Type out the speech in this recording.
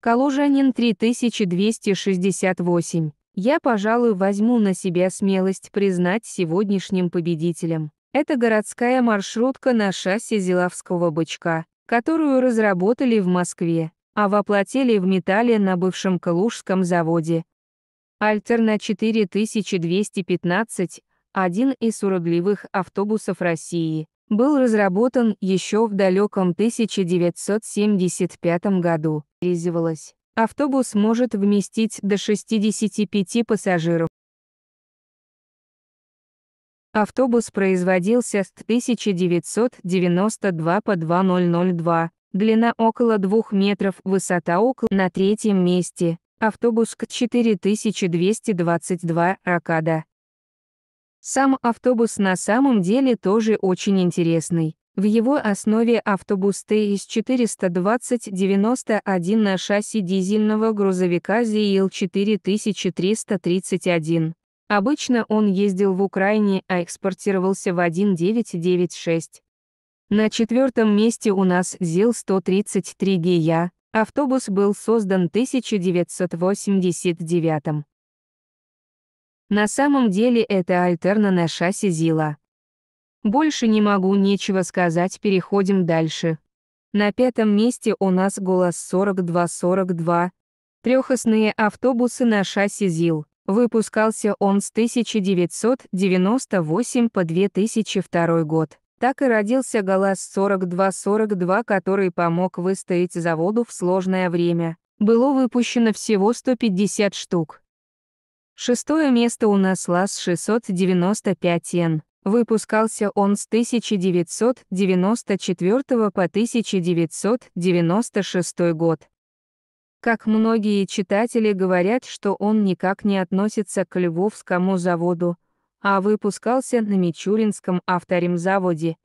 Калужанин 3268. Я, пожалуй, возьму на себя смелость признать сегодняшним победителем. Это городская маршрутка на шоссе Зеловского бычка, которую разработали в Москве, а воплотили в металле на бывшем Калужском заводе. Альтерна 4215 – один из уродливых автобусов России, был разработан еще в далеком 1975 году. Резивалось. Автобус может вместить до 65 пассажиров. Автобус производился с 1992 по 2002, длина около 2 метров, высота около на третьем месте. Автобус к 4222 Ракада. Сам автобус на самом деле тоже очень интересный. В его основе автобус Т из 420-91 на шасси дизельного грузовика ЗИЛ 4331. Обычно он ездил в Украине, а экспортировался в 1996. На четвертом месте у нас ЗИЛ-133 ГИЯ. Автобус был создан в 1989 на самом деле это альтерна на шасси Зила. Больше не могу нечего сказать, переходим дальше. На пятом месте у нас голос 4242. Трехосные автобусы на шасси ЗИЛ. Выпускался он с 1998 по 2002 год. Так и родился голос 4242, который помог выстоять заводу в сложное время. Было выпущено всего 150 штук. Шестое место у нас ЛАЗ-695 Н. Выпускался он с 1994 по 1996 год. Как многие читатели говорят, что он никак не относится к Львовскому заводу, а выпускался на Мичуринском авторемзаводе,